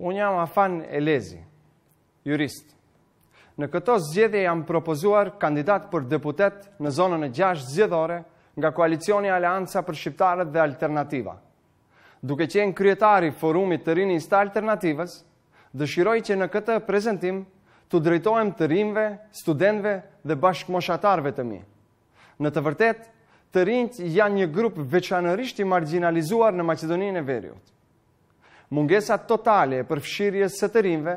Unë jam Afan Elezi, jurist. Në këto zgjedhje jam propozuar kandidat për deputet në zonën e 6 zgjedhore nga Koalicioni Alianca për Shqiptarët dhe Alternativa. Duke qenë kryetari forumit të rinis të alternativës, dëshiroj që në këtë prezentim të drejtojem të rinve, studentve dhe bashkëmoshatarve të mi. Në të vërtet, të rinjt janë një grup veçanërisht i marginalizuar në Macedoninë e Veriutë mungesa totale e përfshirje së të rinve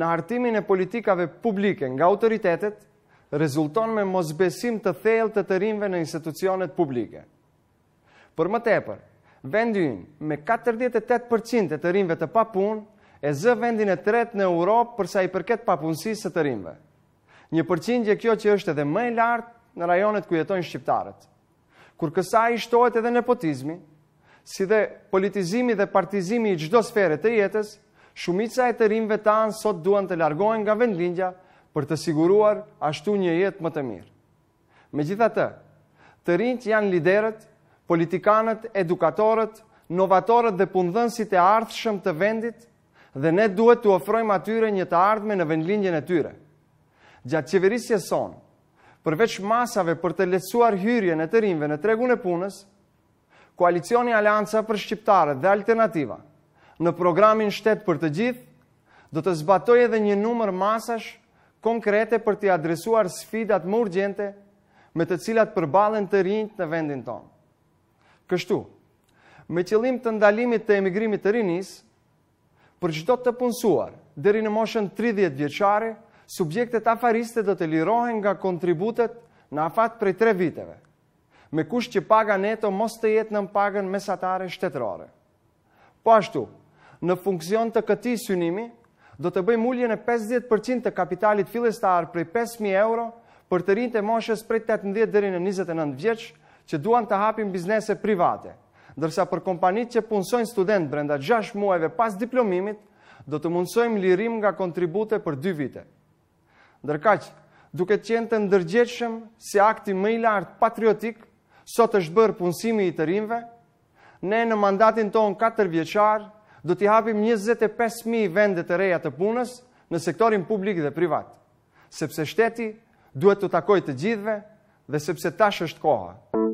në hartimin e politikave publike nga autoritetet rezulton me mosbesim të thejl të të rinve në institucionet publike. Për më tepër, vendin me 48% të të rinve të papun e zë vendin e tret në Europë përsa i përket papunësi së të rinve. Një përqindje kjo që është edhe mëj lartë në rajonet ku jetojnë shqiptarët. Kur kësa i shtojt edhe nepotizmi, si dhe politizimi dhe partizimi i gjdo sfere të jetës, shumica e të rinve të anë sot duan të largohen nga vendlinja për të siguruar ashtu një jetë më të mirë. Me gjitha të, të rinjt janë liderët, politikanët, edukatorët, novatorët dhe pundhënsit e ardhshëm të vendit dhe ne duhet të ofrojmë atyre një të ardhme në vendlindjen e tyre. Gjatë qeverisje sonë, përveç masave për të lecuar hyrje në të rinjve në tregun e punës, Koalicioni Alianca për Shqiptare dhe Alternativa në programin shtetë për të gjithë, do të zbatoj edhe një numër masash konkrete për të adresuar sfidat më urgjente me të cilat përbalen të rinjt në vendin tonë. Kështu, me qëllim të ndalimit të emigrimit të rinis, për qdo të punësuar, dheri në moshën 30 vjeqare, subjektet afariste do të lirohen nga kontributet në afat për 3 viteve me kush që paga neto mos të jetë në pagën mesatare shtetërore. Po ashtu, në funksion të këti synimi, do të bëjmë ulljen e 50% të kapitalit filestar prej 5.000 euro për të rinjë të moshës prej 18 dheri në 29 vjeq që duan të hapim biznese private, dërsa për kompanit që punsojnë student brenda 6 muajve pas diplomimit, do të mundsojmë lirim nga kontribute për 2 vite. Ndërkaqë, duke qenë të ndërgjeqëm si akti më i lartë patriotikë, sot është bërë punësimi i të rinve, ne në mandatin ton 4 vjeqar, do t'i hapim 25.000 vendet të reja të punës në sektorin publik dhe privat, sepse shteti duhet të takoj të gjithve dhe sepse tash është koha.